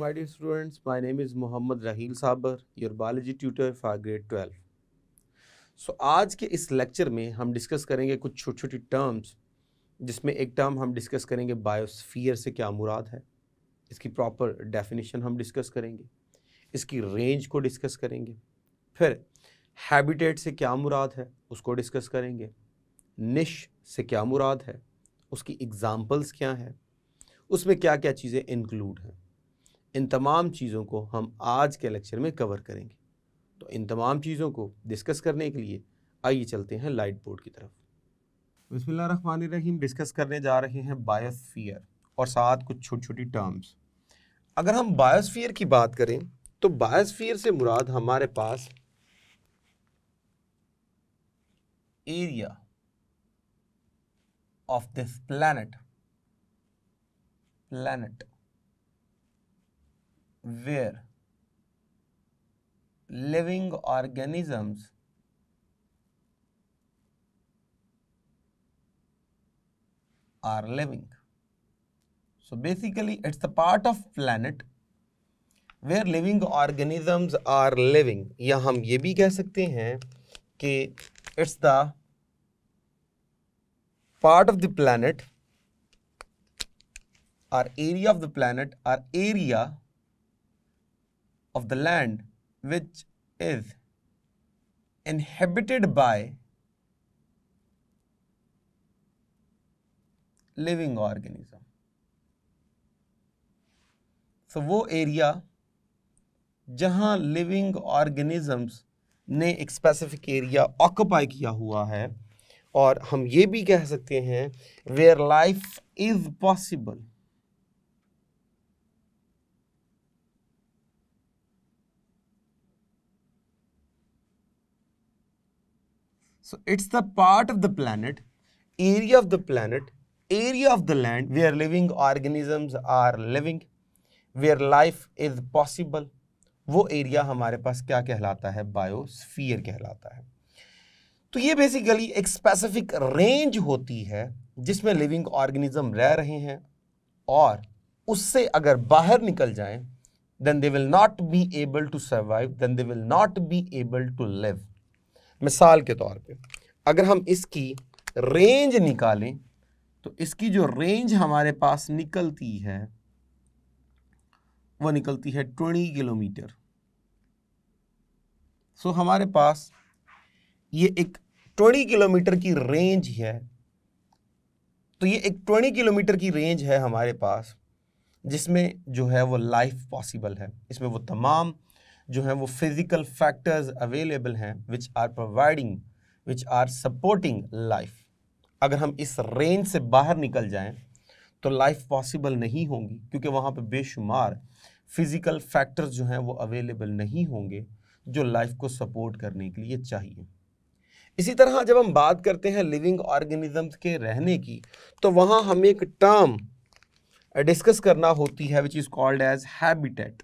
My dear students my name is Mohammad Raheel Sabir your biology tutor for grade twelve so आज के इस lecture में हम डिस्कस करेंगे कुछ छोटी छोटी टर्म्स जिसमें एक टर्म हम डिस्कस करेंगे बायोस्फीयर से क्या मुराद है इसकी प्रॉपर डेफिनेशन हम डिस्कस करेंगे इसकी रेंज को डिस्कस करेंगे फिर हैबिटेट से क्या मुराद है उसको डिस्कस करेंगे निश से क्या मुराद है उसकी एग्ज़ाम्पल्स क्या हैं उसमें क्या क्या चीज़ें इंक्लूड हैं इन तमाम चीज़ों को हम आज के लेक्चर में कवर करेंगे तो इन तमाम चीज़ों को डिस्कस करने के लिए आइए चलते हैं लाइट बोर्ड की तरफ बसमीम डिस्कस करने जा रहे हैं बायोस्फीयर और साथ कुछ छोटी छोटी टर्म्स अगर हम बायोस्फीयर की बात करें तो बायोस्फीयर से मुराद हमारे पास area of this planet planet where living organisms are living so basically it's the part of planet where living organisms are living या हम ये भी कह सकते हैं कि it's the part of the planet or area of the planet or area of the land which is inhabited by living organism so वो area जहाँ लिविंग ऑर्गेनिजम्स ने एक स्पेसिफिक एरिया ऑक्यूपाई किया हुआ है और हम ये भी कह सकते हैं where life is possible so it's the part of the planet area of the planet area of the land where living organisms are living where life is possible वो एरिया हमारे पास क्या कहलाता है बायोस्फीयर कहलाता है तो ये बेसिकली एक स्पेसिफिक रेंज होती है जिसमें लिविंग ऑर्गेनिज्म रह रहे हैं और उससे अगर बाहर निकल जाएं then they will not be able to survive then they will not be able to live मिसाल के तौर पे अगर हम इसकी रेंज निकालें तो इसकी जो रेंज हमारे पास निकलती है वह निकलती है ट्वेंटी किलोमीटर सो हमारे पास ये एक ट्वेंटी किलोमीटर की रेंज है तो ये एक ट्वेंटी किलोमीटर की रेंज है हमारे पास जिसमें जो है वो लाइफ पॉसिबल है इसमें वो तमाम जो हैं वो फिज़िकल फैक्टर्स अवेलेबल हैं which are providing which are supporting life अगर हम इस रेंज से बाहर निकल जाएं तो लाइफ पॉसिबल नहीं होगी क्योंकि वहाँ पे बेशुमार फिज़िकल फैक्टर्स जो हैं वो अवेलेबल नहीं होंगे जो लाइफ को सपोर्ट करने के लिए चाहिए इसी तरह जब हम बात करते हैं लिविंग ऑर्गेनिजम्स के रहने की तो वहाँ हमें एक टर्म डिस्कस करना होती है which is called as habitat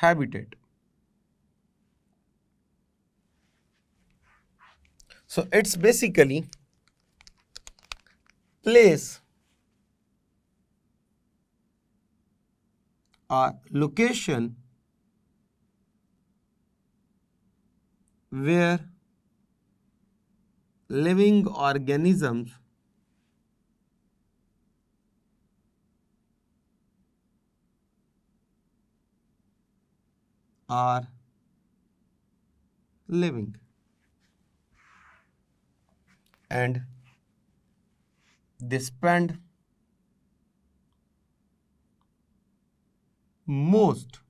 habitat. So it's basically place or location where living organisms are living and they spend most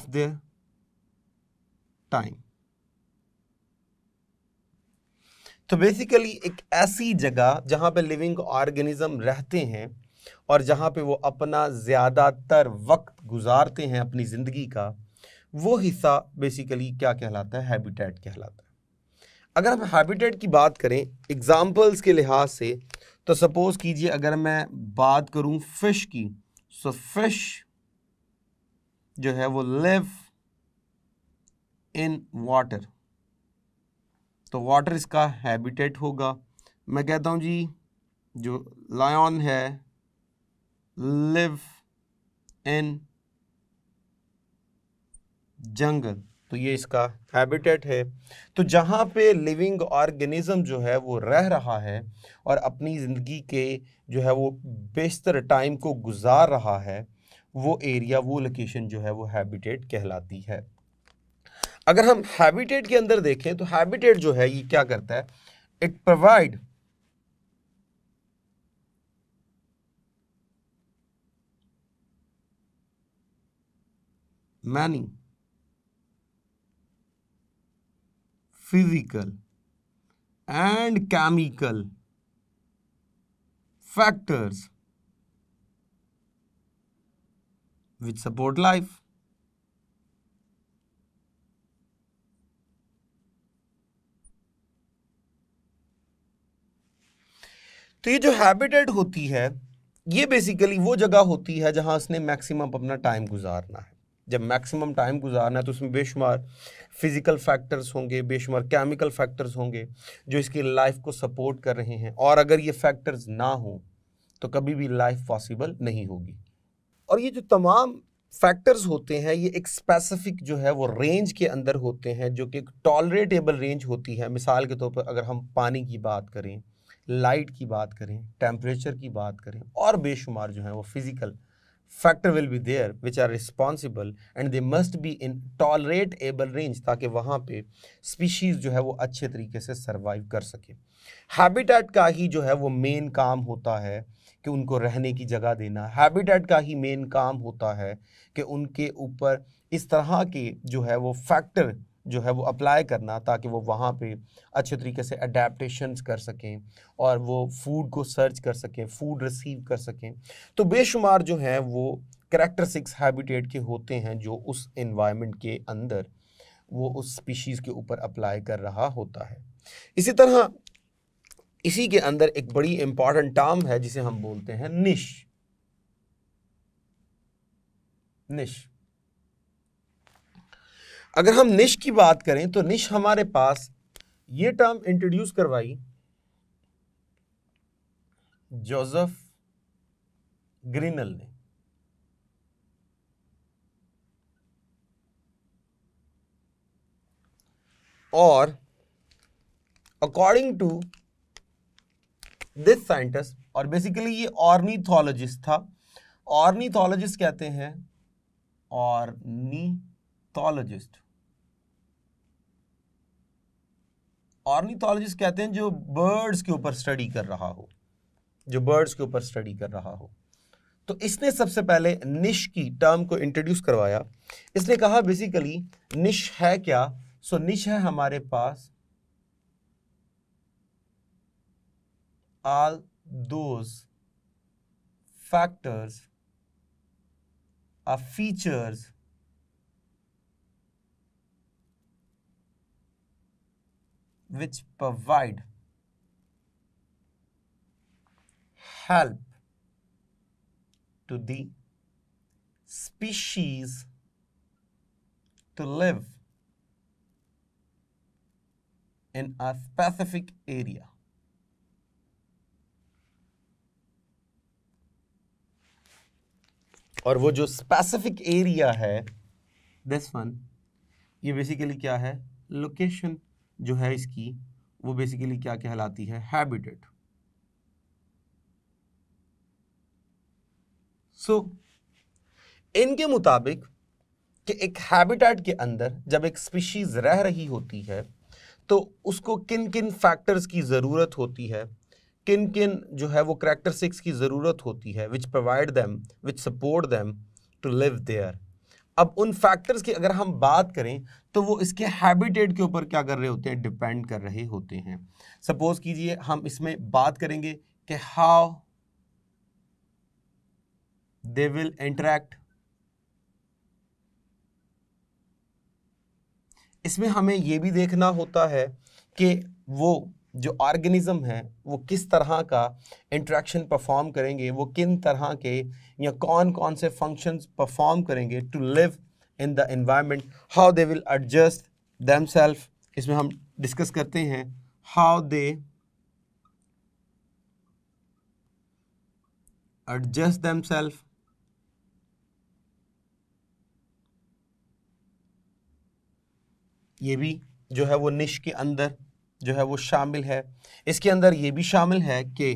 of their time तो बेसिकली एक ऐसी जगह जहाँ पे लिविंग ऑर्गेनिज्म रहते हैं और जहाँ पे वो अपना ज़्यादातर वक्त गुजारते हैं अपनी ज़िंदगी का वो हिस्सा बेसिकली क्या कहलाता है हैबिटेट कहलाता है अगर हम हैबिटेट की बात करें एग्ज़ाम्पल्स के लिहाज से तो सपोज़ कीजिए अगर मैं बात करूं फ़िश की सो फिश जो है वो लिव इन वाटर तो वाटर इसका हैबिटेट होगा मैं कहता हूँ जी जो लायन है लिव इन जंगल तो ये इसका हैबिटेट है तो जहां पे लिविंग ऑर्गेनिज्म जो है वो रह रहा है और अपनी ज़िंदगी के जो है वो बेस्तर टाइम को गुजार रहा है वो एरिया वो लोकेशन जो है वो हैबिटेट कहलाती है अगर हम हैबिटेट के अंदर देखें तो हैबिटेट जो है ये क्या करता है it provide many physical and chemical factors which support life तो ये जो हैबिटेट होती है ये बेसिकली वो जगह होती है जहां उसने मैक्सिमम अपना टाइम गुजारना है जब मैक्सिमम टाइम गुजारना है तो उसमें बेशुमार फिज़िकल फैक्टर्स होंगे बेशुमार केमिकल फैक्टर्स होंगे जो इसकी लाइफ को सपोर्ट कर रहे हैं और अगर ये फैक्टर्स ना हों तो कभी भी लाइफ पॉसिबल नहीं होगी और ये जो तमाम फैक्टर्स होते हैं ये एक स्पेसिफिक जो है वो रेंज के अंदर होते हैं जो कि एक टॉलरेटेबल रेंज होती है मिसाल के तौर पर अगर हम पानी की बात करें लाइट की बात करें टेम्परेचर की बात करें और बेशुमार जो है वो physical factor will be there which are responsible and they must be in tolerable range ताकि वहाँ पे स्पीशीज़ जो है वो अच्छे तरीके से सर्वाइव कर सके हैबिटेट का ही जो है वो मेन काम होता है कि उनको रहने की जगह देना हैबिटेट का ही मेन काम होता है कि उनके ऊपर इस तरह के जो है वो फैक्टर जो है वो अप्लाई करना ताकि वो वहाँ पे अच्छे तरीके से अडेप्टशन कर सकें और वो फूड को सर्च कर सकें फूड रिसीव कर सकें तो बेशुमार जो हैं वो करेक्टर सिक्स हैबिटेट के होते हैं जो उस इन्वायरमेंट के अंदर वो उस स्पीशीज़ के ऊपर अप्लाई कर रहा होता है इसी तरह इसी के अंदर एक बड़ी इंपॉर्टेंट टर्म है जिसे हम बोलते हैं निश निश अगर हम निश की बात करें तो निश हमारे पास ये टर्म इंट्रोड्यूस करवाई जोसेफ ग्रीनल ने और अकॉर्डिंग टू दिस साइंटिस्ट और बेसिकली ये ऑर्निथोलॉजिस्ट था ऑर्निथोलॉजिस्ट कहते हैं ऑर्निथोलॉजिस्ट ऑर्निथोलॉजिस्ट कहते हैं जो बर्ड्स के ऊपर स्टडी कर रहा हो जो बर्ड्स के ऊपर स्टडी कर रहा हो तो इसने सबसे पहले निश की टर्म को इंट्रोड्यूस करवाया इसने कहा बेसिकली निश है क्या सो निश है हमारे पास all those factors uh features which provide help to the species to live in a specific area. और वो जो स्पेसिफिक एरिया है दिस वन ये बेसिकली क्या है लोकेशन जो है इसकी वो बेसिकली क्या कहलाती है हैबिटेट सो so, इनके मुताबिक कि एक हैबिटेट के अंदर जब एक स्पीशीज रह रही होती है तो उसको किन किन फैक्टर्स की ज़रूरत होती है किन किन जो है वो करैक्टरिस्टिक्स की ज़रूरत होती है which provide them which support them to live there अब उन फैक्टर्स की अगर हम बात करें तो वो इसके हैबिटेट के ऊपर क्या कर रहे होते हैं डिपेंड कर रहे होते हैं सपोज कीजिए हम इसमें बात करेंगे कि हाउ दे विल इंटरेक्ट इसमें हमें ये भी देखना होता है कि वो जो ऑर्गेनिज्म है वो किस तरह का इंट्रैक्शन परफॉर्म करेंगे वो किन तरह के या कौन कौन से फंक्शंस परफॉर्म करेंगे to live in the environment how they will adjust them self इसमें हम डिस्कस करते हैं how they adjust them self ये भी जो है वो निश के अंदर जो है वो शामिल है इसके अंदर ये भी शामिल है कि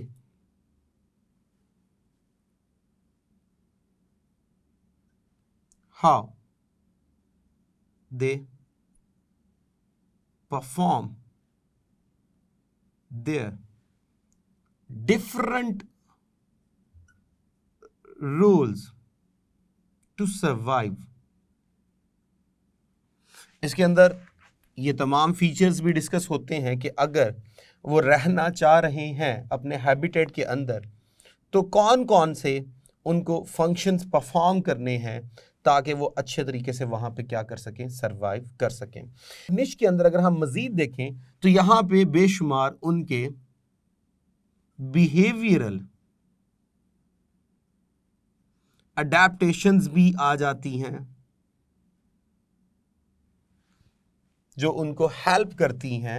how they perform their different rules to survive इसके अंदर ये तमाम फीचर्स भी डिस्कस होते हैं कि अगर वो रहना चाह रहे हैं अपने हैबिटेट के अंदर तो कौन कौन से उनको फंक्शंस परफॉर्म करने हैं ताकि वो अच्छे तरीके से वहाँ पे क्या कर सकें सरवाइव कर सकें निश के अंदर अगर हम मज़ीद देखें तो यहाँ पे बेशुमार उनके बिहेवियरल अडेप्टशंस भी आ जाती हैं जो उनको हेल्प करती हैं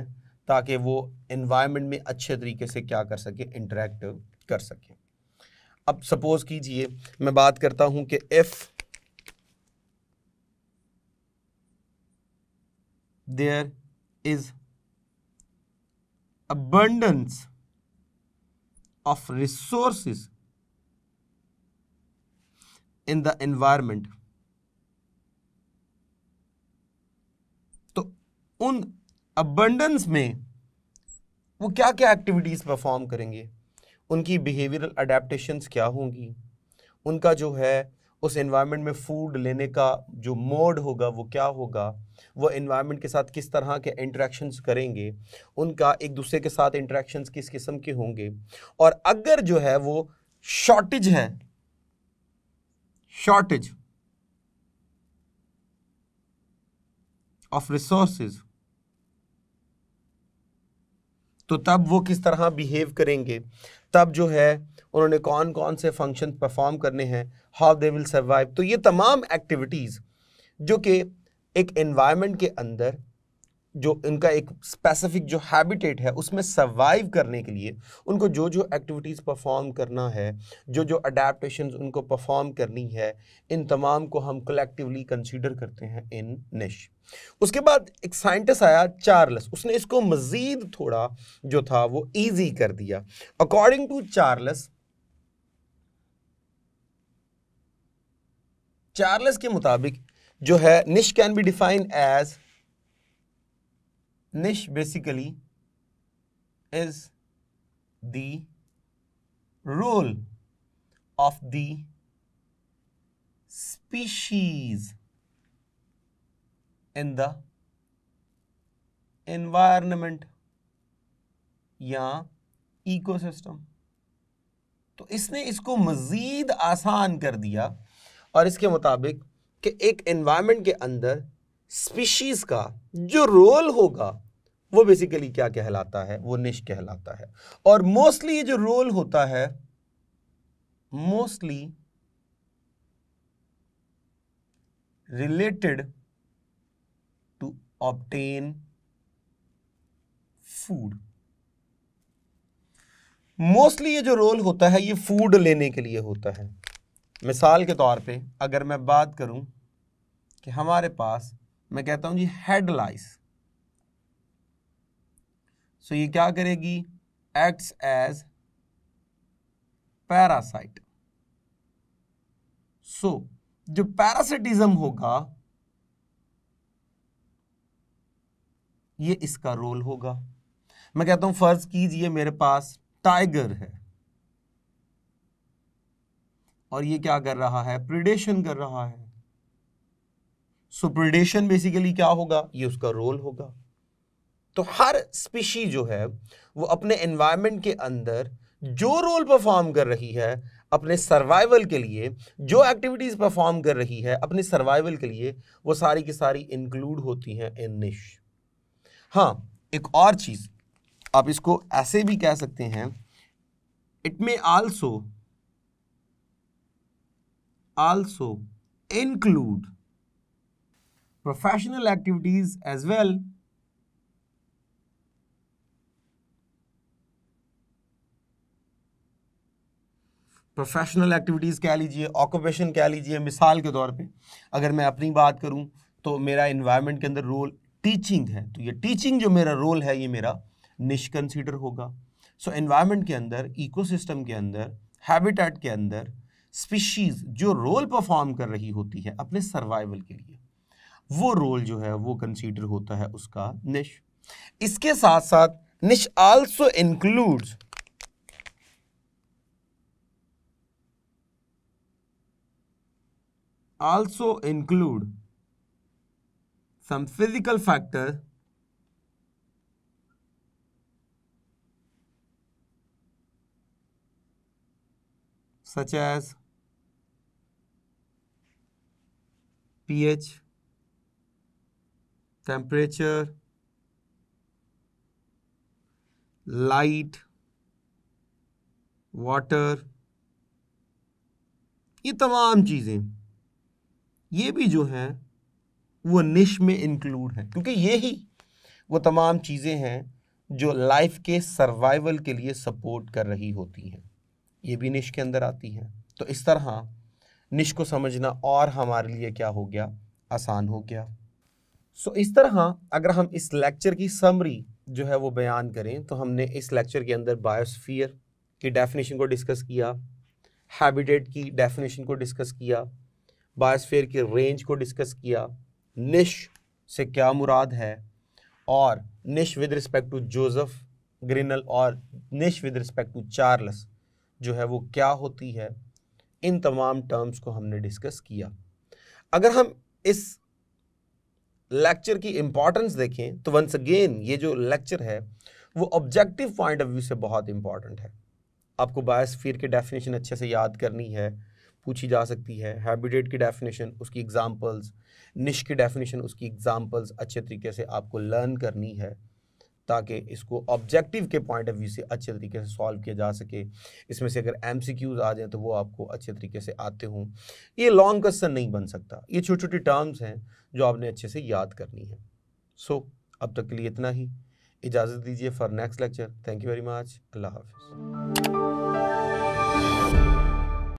ताकि वो इन्वायरमेंट में अच्छे तरीके से क्या कर सके इंटरेक्ट कर सकें अब सपोज़ कीजिए मैं बात करता हूं कि if there is abundance of resources in the environment उन अबंडेंस में वो क्या क्या एक्टिविटीज़ परफॉर्म करेंगे उनकी बिहेवियरल अडेप्टशंस क्या होंगी उनका जो है उस एनवायरनमेंट में फूड लेने का जो मोड होगा वो क्या होगा वो एनवायरनमेंट के साथ किस तरह के इंटरेक्शंस करेंगे उनका एक दूसरे के साथ इंटरेक्शंस किस किस्म के होंगे और अगर जो है वो शॉर्टेज है शॉर्टेज ऑफ रिसोर्सेज तो तब वो किस तरह बिहेव करेंगे तब जो है उन्होंने कौन कौन से फंक्शन परफॉर्म करने हैं हाउ दे विल सर्वाइव तो ये तमाम एक्टिविटीज़ जो कि एक एनवायरनमेंट के अंदर जो इनका एक स्पेसिफिक जो हैबिटेट है उसमें सर्वाइव करने के लिए उनको जो जो एक्टिविटीज़ परफॉर्म करना है जो जो अडेप्टशन उनको परफॉर्म करनी है इन तमाम को हम कलेक्टिवली कंसिडर करते हैं इन निश उसके बाद एक साइंटिस्ट आया चार्लस उसने इसको मज़ीद थोड़ा जो था वो ईजी कर दिया अकॉर्डिंग टू चार्लस चार्लस के मुताबिक जो है niche can be define as niche basically is the role of the species in the environment या इकोसिस्टम तो इसने इसको मज़ीद आसान कर दिया और इसके मुताबिक कि एक एनवायरनमेंट के अंदर स्पीशीज का जो रोल होगा वो बेसिकली क्या कहलाता है वो निश कहलाता है और मोस्टली ये जो रोल होता है mostly related to obtain food mostly ये जो रोल होता है ये फूड लेने के लिए होता है मिसाल के तौर पे अगर मैं बात करूं कि हमारे पास मैं कहता हूं जी हेड लाइस सो ये क्या करेगी एक्ट्स एज पैरासाइट सो जो पैरासिटिज्म होगा ये इसका रोल होगा मैं कहता हूं फर्ज कीजिए मेरे पास टाइगर है और ये क्या कर रहा है प्रिडेशन कर रहा है सुपरडेशन बेसिकली क्या होगा ये उसका रोल होगा तो हर स्पीशी जो है वो अपने एनवायरमेंट के अंदर जो रोल परफॉर्म कर रही है अपने सर्वाइवल के लिए जो एक्टिविटीज़ परफॉर्म कर रही है अपने सर्वाइवल के लिए वो सारी की सारी इंक्लूड होती हैं इन निश हाँ एक और चीज़ आप इसको ऐसे भी कह सकते हैं it may also also include professional activities as well. Professional activities कह लीजिए ऑक्यूपेशन कह लीजिए मिसाल के तौर पे अगर मैं अपनी बात करूं तो मेरा इन्वायरमेंट के अंदर रोल टीचिंग है तो ये टीचिंग जो मेरा रोल है ये मेरा निश होगा सो so, इन्वायरमेंट के अंदर इकोसिस्टम के अंदर हैबिटेट के अंदर स्पीशीज़ जो रोल परफॉर्म कर रही होती है अपने सर्वाइवल के लिए वो रोल जो है वो कंसीडर होता है उसका निश इसके साथ साथ niche also include also include some physical factor such as pH temperature, light, water, ये तमाम चीज़ें ये भी जो हैं वो निश में इंक्लूड हैं क्योंकि ये ही वो तमाम चीज़ें हैं जो लाइफ के सर्वाइवल के लिए सपोर्ट कर रही होती हैं ये भी निश के अंदर आती हैं तो इस तरह निश को समझना और हमारे लिए क्या हो गया आसान हो गया सो इस तरह अगर हम इस लेक्चर की समरी जो है वो बयान करें तो हमने इस लेक्चर के अंदर बायोस्फीयर की डेफिनेशन को डिस्कस किया हैबिटेट की डेफिनेशन को डिस्कस किया बायोस्फीयर की रेंज को डिस्कस किया निश से क्या मुराद है और niche with respect to Joseph Grinnell और niche with respect to Charles जो है वो क्या होती है इन तमाम टर्म्स को हमने डिस्कस किया अगर हम इस लेक्चर की इम्पॉर्टेंस देखें तो वंस अगेन ये जो लेक्चर है वो ऑब्जेक्टिव पॉइंट ऑफ व्यू से बहुत इंपॉर्टेंट है आपको बायोस्फीयर के डेफिनेशन अच्छे से याद करनी है पूछी जा सकती है हैबिटेट की डेफिनेशन उसकी एग्जांपल्स निश की डेफिनेशन उसकी एग्जांपल्स अच्छे तरीके से आपको लर्न करनी है ताकि इसको ऑब्जेक्टिव के पॉइंट ऑफ व्यू से अच्छे तरीके से सॉल्व किया जा सके इसमें से अगर एम सी क्यूज़ आ जाए तो वो आपको अच्छे तरीके से आते हों ये लॉन्ग क्वेश्चन नहीं बन सकता ये छोटी छोटी टर्म्स हैं जो आपने अच्छे से याद करनी है सो so, अब तक के लिए इतना ही इजाज़त दीजिए for next lecture thank you very much अल्लाह हाफिज़